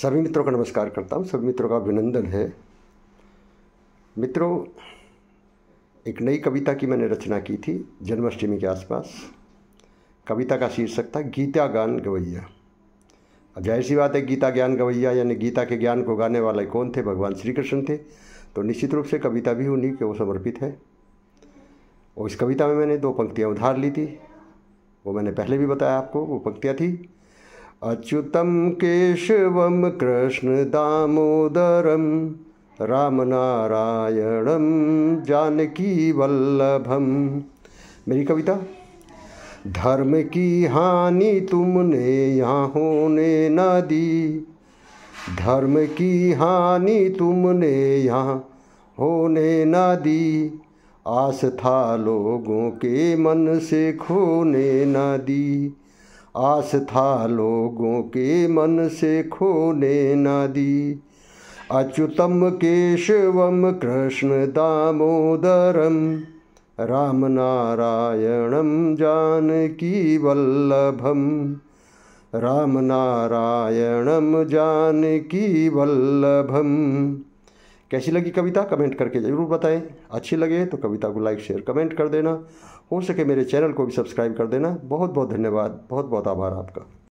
सभी मित्रों का नमस्कार करता हूँ सभी मित्रों का अभिनंदन है मित्रों एक नई कविता की मैंने रचना की थी जन्माष्टमी के आसपास कविता का शीर्षक था गीता गान गवैया अब जाहिर सी बात है गीता ज्ञान गवैया यानी गीता के ज्ञान को गाने वाले कौन थे भगवान श्री कृष्ण थे तो निश्चित रूप से कविता भी उन्हीं के वो समर्पित है और इस कविता में मैंने दो पंक्तियाँ उधार ली थी वो मैंने पहले भी बताया आपको वो पंक्तियाँ थी कृष्ण दामोदरम राम नारायणम जानकी वल्लभम मेरी कविता धर्म की हानि तुमने यहाँ होने न दी धर्म की हानि तुमने यहाँ होने न दी आस्था लोगों के मन से खोने न दी आस्था लोगों के मन से खोने न दी अच्युतम केशवम कृष्ण दामोदरम राम वल्लभम राम जानकीवल्लभं जानकी वल्लभम कैसी लगी कविता कमेंट करके ज़रूर बताएं अच्छी लगे तो कविता को लाइक शेयर कमेंट कर देना हो सके मेरे चैनल को भी सब्सक्राइब कर देना बहुत बहुत धन्यवाद बहुत बहुत आभार आपका